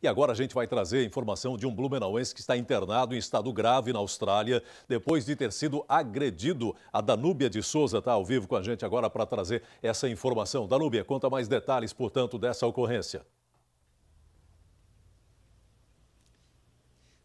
E agora a gente vai trazer a informação de um blumenauense que está internado em estado grave na Austrália, depois de ter sido agredido. A Danúbia de Souza está ao vivo com a gente agora para trazer essa informação. Danúbia, conta mais detalhes, portanto, dessa ocorrência.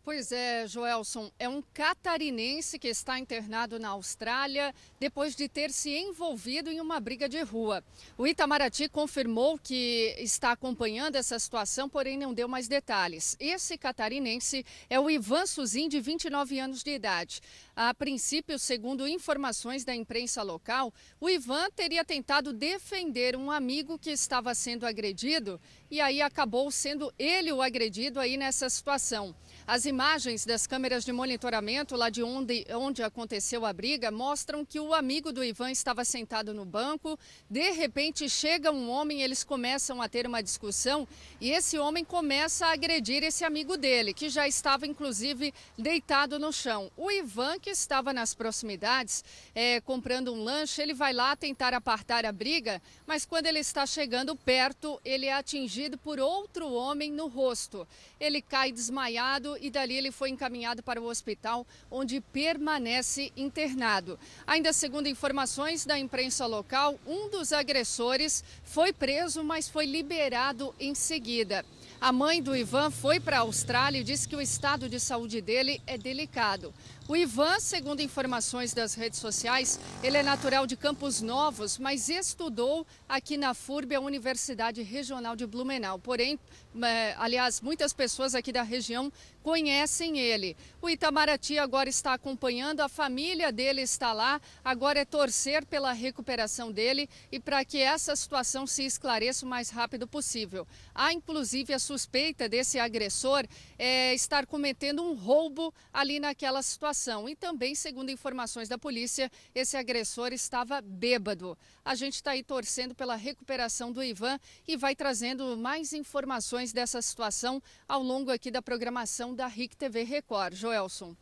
Pois é, Joelson, é um catarinense que está internado na Austrália depois de ter se envolvido em uma briga de rua. O Itamaraty confirmou que está acompanhando essa situação, porém não deu mais detalhes. Esse catarinense é o Ivan Suzin, de 29 anos de idade. A princípio, segundo informações da imprensa local, o Ivan teria tentado defender um amigo que estava sendo agredido e aí acabou sendo ele o agredido aí nessa situação. As imagens das câmeras de monitoramento lá de onde, onde aconteceu a briga mostram que o amigo do Ivan estava sentado no banco. De repente chega um homem, eles começam a ter uma discussão e esse homem começa a agredir esse amigo dele, que já estava inclusive deitado no chão. O Ivan, que estava nas proximidades é, comprando um lanche, ele vai lá tentar apartar a briga, mas quando ele está chegando perto, ele é atingido por outro homem no rosto. Ele cai desmaiado e dali ele foi encaminhado para o hospital, onde permanece internado. Ainda segundo informações da imprensa local, um dos agressores foi preso, mas foi liberado em seguida. A mãe do Ivan foi para a Austrália e disse que o estado de saúde dele é delicado. O Ivan, segundo informações das redes sociais, ele é natural de Campos Novos, mas estudou aqui na FURB, a Universidade Regional de Blumenau. Porém, é, aliás, muitas pessoas aqui da região conhecem ele. O Itamaraty agora está acompanhando, a família dele está lá. Agora é torcer pela recuperação dele e para que essa situação se esclareça o mais rápido possível. Há, inclusive, a suspeita desse agressor é, estar cometendo um roubo ali naquela situação. E também, segundo informações da polícia, esse agressor estava bêbado. A gente está aí torcendo pela recuperação do Ivan e vai trazendo mais informações dessa situação ao longo aqui da programação da RIC TV Record. Joelson.